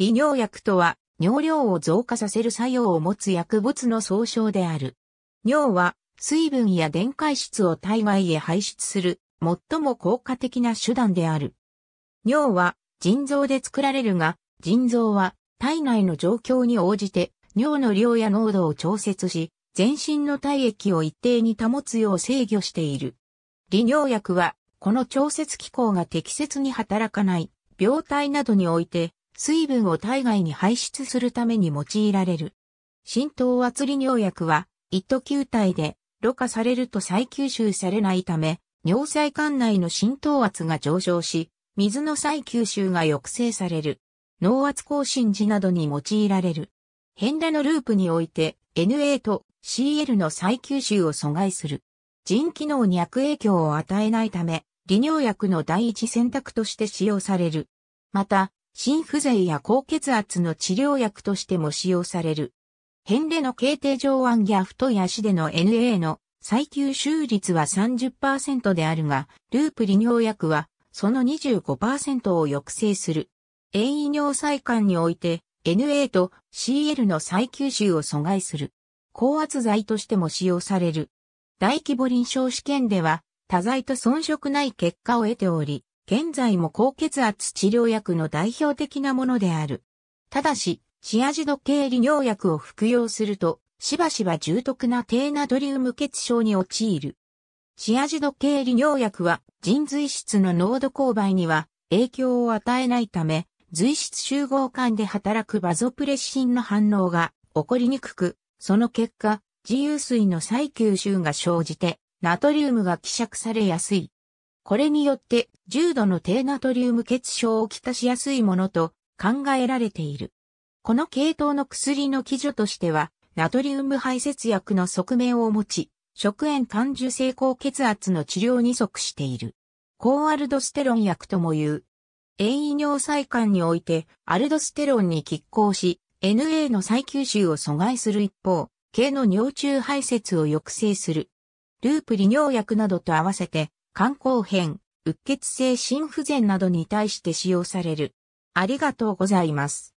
利尿薬とは、尿量を増加させる作用を持つ薬物の総称である。尿は、水分や電解質を体外へ排出する、最も効果的な手段である。尿は、腎臓で作られるが、腎臓は、体内の状況に応じて、尿の量や濃度を調節し、全身の体液を一定に保つよう制御している。利尿薬は、この調節機構が適切に働かない、病態などにおいて、水分を体外に排出するために用いられる。浸透圧利尿薬は、一途球体で、ろ過されると再吸収されないため、尿細管内の浸透圧が上昇し、水の再吸収が抑制される。脳圧更新時などに用いられる。変打のループにおいて NA と CL の再吸収を阻害する。腎機能に悪影響を与えないため、利尿薬の第一選択として使用される。また、心不全や高血圧の治療薬としても使用される。変レの形定上腕ギフ太い足での NA の再吸収率は30%であるが、ループ利尿薬はその25%を抑制する。遠位尿細管において NA と CL の再吸収を阻害する。高圧剤としても使用される。大規模臨床試験では多剤と遜色ない結果を得ており、現在も高血圧治療薬の代表的なものである。ただし、チアジド系利尿薬を服用すると、しばしば重篤な低ナトリウム血症に陥る。チアジド系利尿薬は、腎髄質の濃度勾配には影響を与えないため、髄質集合間で働くバゾプレッシンの反応が起こりにくく、その結果、自由水の再吸収が生じて、ナトリウムが希釈されやすい。これによって重度の低ナトリウム血症をきたしやすいものと考えられている。この系統の薬の基準としては、ナトリウム排泄薬の側面を持ち、食塩単受性高血圧の治療に即している。高アルドステロン薬とも言う。遠位尿細管において、アルドステロンに拮抗し、NA の再吸収を阻害する一方、系の尿中排泄を抑制する。ループ利尿薬などと合わせて、肝硬変、うっ血性心不全などに対して使用される。ありがとうございます。